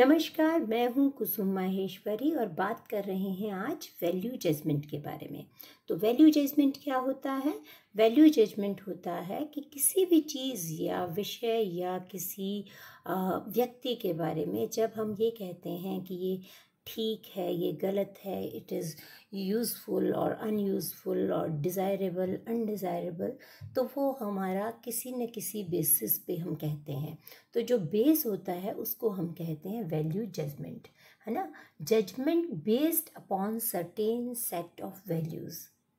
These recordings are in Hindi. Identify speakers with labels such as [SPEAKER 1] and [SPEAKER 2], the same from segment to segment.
[SPEAKER 1] नमस्कार मैं हूं कुसुम माहेश्वरी और बात कर रहे हैं आज वैल्यू जजमेंट के बारे में तो वैल्यू जजमेंट क्या होता है वैल्यू जजमेंट होता है कि किसी भी चीज़ या विषय या किसी व्यक्ति के बारे में जब हम ये कहते हैं कि ये ठीक है ये गलत है इट इज़ यूज़फुल और अनयूज़फुल और डिज़ायरेबल अनडिज़ायरेबल तो वो हमारा किसी न किसी बेसिस पे हम कहते हैं तो जो बेस होता है उसको हम कहते हैं वैल्यू जजमेंट है ना judgement based upon certain set of values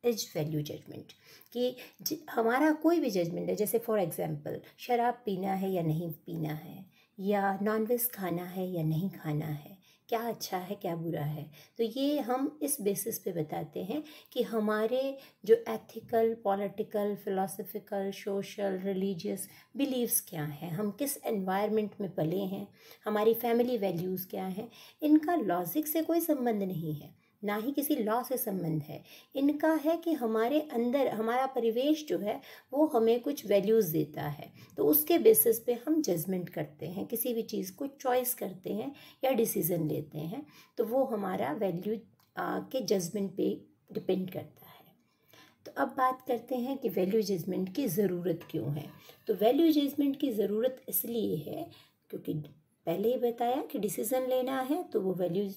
[SPEAKER 1] is value judgement कि हमारा कोई भी जजमेंट है जैसे फॉर एग्ज़ाम्पल शराब पीना है या नहीं पीना है या नॉनवेज खाना है या नहीं खाना है क्या अच्छा है क्या बुरा है तो ये हम इस बेसिस पे बताते हैं कि हमारे जो ethical political philosophical social religious beliefs क्या हैं हम किस एनवायरनमेंट में पले हैं हमारी फैमिली वैल्यूज़ क्या हैं इनका लॉजिक से कोई संबंध नहीं है ना ही किसी लॉ से संबंध है इनका है कि हमारे अंदर हमारा परिवेश जो है वो हमें कुछ वैल्यूज़ देता है तो उसके बेसिस पे हम जजमेंट करते हैं किसी भी चीज़ को चॉइस करते हैं या डिसीज़न लेते हैं तो वो हमारा वैल्यू के जजमेंट पे डिपेंड करता है तो अब बात करते हैं कि वैल्यू जजमेंट की ज़रूरत क्यों है तो वैल्यू जजमेंट की ज़रूरत इसलिए है क्योंकि पहले ही बताया कि डिसीज़न लेना है तो वो वैल्यूज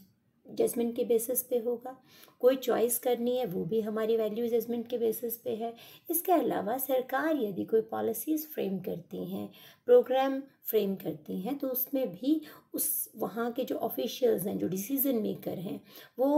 [SPEAKER 1] जजमेंट के बेसिस पे होगा कोई चॉइस करनी है वो भी हमारी वैल्यू जजमेंट के बेसिस पे है इसके अलावा सरकार यदि कोई पॉलिसीज़ फ्रेम करती हैं प्रोग्राम फ्रेम करती हैं तो उसमें भी उस वहाँ के जो ऑफिशियल्स हैं जो डिसीज़न मेकर हैं वो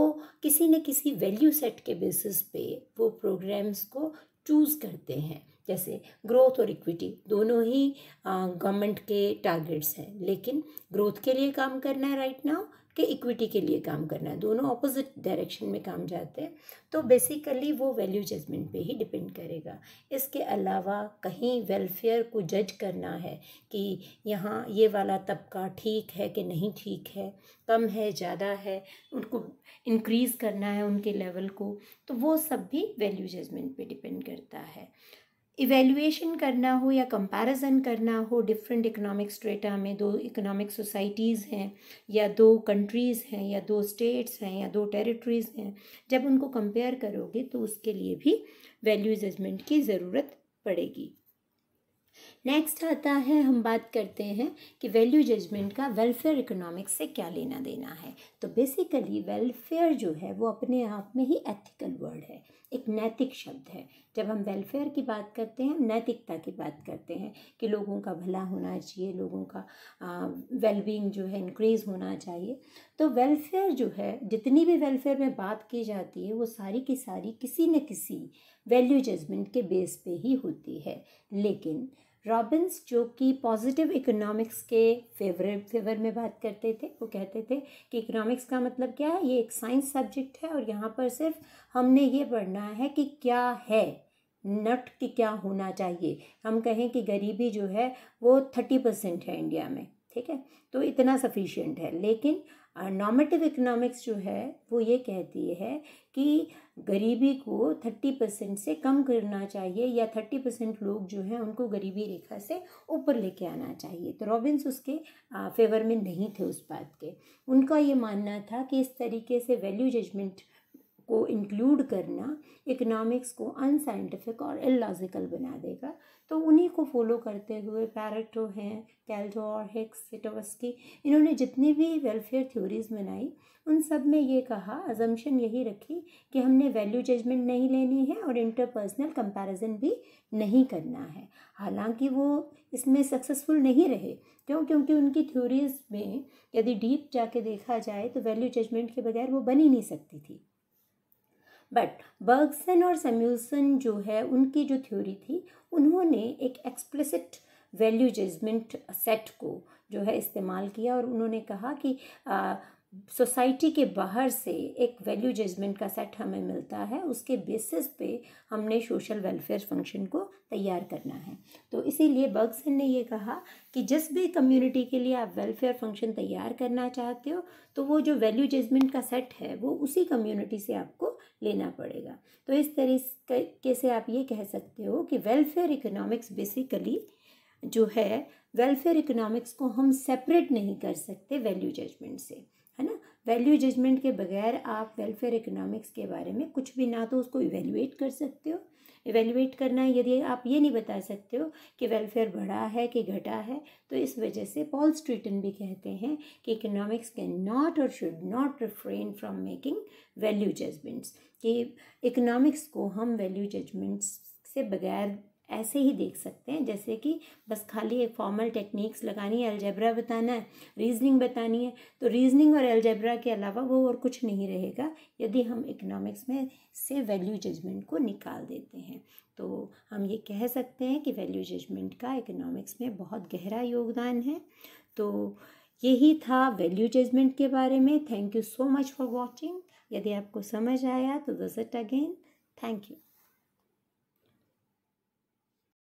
[SPEAKER 1] किसी न किसी वैल्यू सेट के बेसिस पे वो प्रोग्राम्स को चूज़ करते हैं जैसे ग्रोथ और इक्विटी दोनों ही गवर्नमेंट के टारगेट्स हैं लेकिन ग्रोथ के लिए काम करना है राइट नाउ कि इक्विटी के लिए काम करना है दोनों ऑपोजिट डायरेक्शन में काम जाते हैं तो बेसिकली वो वैल्यू जजमेंट पे ही डिपेंड करेगा इसके अलावा कहीं वेलफेयर को जज करना है कि यहाँ ये वाला तबका ठीक है कि नहीं ठीक है कम है ज़्यादा है उनको इंक्रीज़ करना है उनके लेवल को तो वो सब भी वैल्यू जजमेंट पे डिपेंड करता है इवेल्यूएशन करना हो या कंपैरिजन करना हो डिफरेंट इकोनॉमिक स्ट्रेटा में दो इकोनॉमिक सोसाइटीज़ हैं या दो कंट्रीज़ हैं या दो स्टेट्स हैं या दो टेरिटरीज़ हैं जब उनको कंपेयर करोगे तो उसके लिए भी वैल्यू जजमेंट की ज़रूरत पड़ेगी नेक्स्ट आता है हम बात करते हैं कि वैल्यू जजमेंट का वेलफेयर इकोनॉमिक्स से क्या लेना देना है तो बेसिकली वेलफेयर जो है वो अपने आप में ही एथिकल वर्ड है एक नैतिक शब्द है जब हम वेलफेयर की बात करते हैं हम नैतिकता की बात करते हैं कि लोगों का भला होना चाहिए लोगों का वेलबींग जो है इंक्रीज़ होना चाहिए तो वेलफेयर जो है जितनी भी वेलफेयर में बात की जाती है वो सारी की सारी किसी न किसी वैल्यू जजमेंट के बेस पे ही होती है लेकिन रॉबिन्स जो कि पॉजिटिव इकोनॉमिक्स के फेवरेट फेवर में बात करते थे वो कहते थे कि इकोनॉमिक्स का मतलब क्या है ये एक साइंस सब्जेक्ट है और यहाँ पर सिर्फ हमने ये पढ़ना है कि क्या है नट कि क्या होना चाहिए हम कहें कि गरीबी जो है वो थर्टी परसेंट है इंडिया में ठीक है तो इतना सफिशियंट है लेकिन नॉमेटिव इकोनॉमिक्स जो है वो ये कहती है कि गरीबी को थर्टी परसेंट से कम करना चाहिए या थर्टी परसेंट लोग जो हैं उनको गरीबी रेखा से ऊपर लेके आना चाहिए तो रॉबिन्स उसके फेवर में नहीं थे उस बात के उनका ये मानना था कि इस तरीके से वैल्यू जजमेंट को इंक्लूड करना इकोनॉमिक्स को अनसाइंटिफिक और इलाजिकल बना देगा तो उन्हीं को फॉलो करते हुए पैरेटो हैं कैल्टो और हिक्स सिटोवस्की इन्होंने जितनी भी वेलफेयर थ्योरीज बनाई उन सब में ये कहा अजम्पन यही रखी कि हमने वैल्यू जजमेंट नहीं लेनी है और इंटरपर्सनल कंपैरिजन भी नहीं करना है हालांकि वो इसमें सक्सेसफुल नहीं रहे क्यों क्योंकि उनकी थ्योरीज में यदि डीप जाके देखा जाए तो वैल्यू जजमेंट के बगैर वो बन ही नहीं सकती थी बट बर्गसन और सेम्यूसन जो है उनकी जो थ्योरी थी उन्होंने एक एक्सप्लिसिट वैल्यू जजमेंट सेट को जो है इस्तेमाल किया और उन्होंने कहा कि सोसाइटी के बाहर से एक वैल्यू जजमेंट का सेट हमें मिलता है उसके बेसिस पे हमने सोशल वेलफेयर फंक्शन को तैयार करना है तो इसीलिए बर्गसन ने ये कहा कि जिस भी कम्युनिटी के लिए आप वेलफेयर फंक्शन तैयार करना चाहते हो तो वो जो वैल्यू जजमेंट का सेट है वो उसी कम्युनिटी से आपको लेना पड़ेगा तो इस तरीके से आप ये कह सकते हो कि वेलफेयर इकोनॉमिक्स बेसिकली जो है वेलफेयर इकोनॉमिक्स को हम सेपरेट नहीं कर सकते वैल्यू जजमेंट से वैल्यू जजमेंट के बगैर आप वेलफेयर इकोनॉमिक्स के बारे में कुछ भी ना तो उसको इवेल्युएट कर सकते हो इवेल्युएट करना यदि आप ये नहीं बता सकते हो कि वेलफेयर बढ़ा है कि घटा है तो इस वजह से पॉल स्ट्रीटन भी कहते हैं कि इकोनॉमिक्स कैन नॉट और should not refrain from making value judgements कि इकोनॉमिक्स को हम वैल्यू जजमेंट्स से बगैर ऐसे ही देख सकते हैं जैसे कि बस खाली एक फॉर्मल टेक्निक्स लगानी है एल्जेब्रा बताना है रीजनिंग बतानी है तो रीजनिंग और एल्जेब्रा के अलावा वो और कुछ नहीं रहेगा यदि हम इकोनॉमिक्स में से वैल्यू जजमेंट को निकाल देते हैं तो हम ये कह सकते हैं कि वैल्यू जजमेंट का इकोनॉमिक्स में बहुत गहरा योगदान है तो यही था वैल्यू जजमेंट के बारे में thank you so much for watching यदि आपको समझ आया तो विज़िट अगेन थैंक यू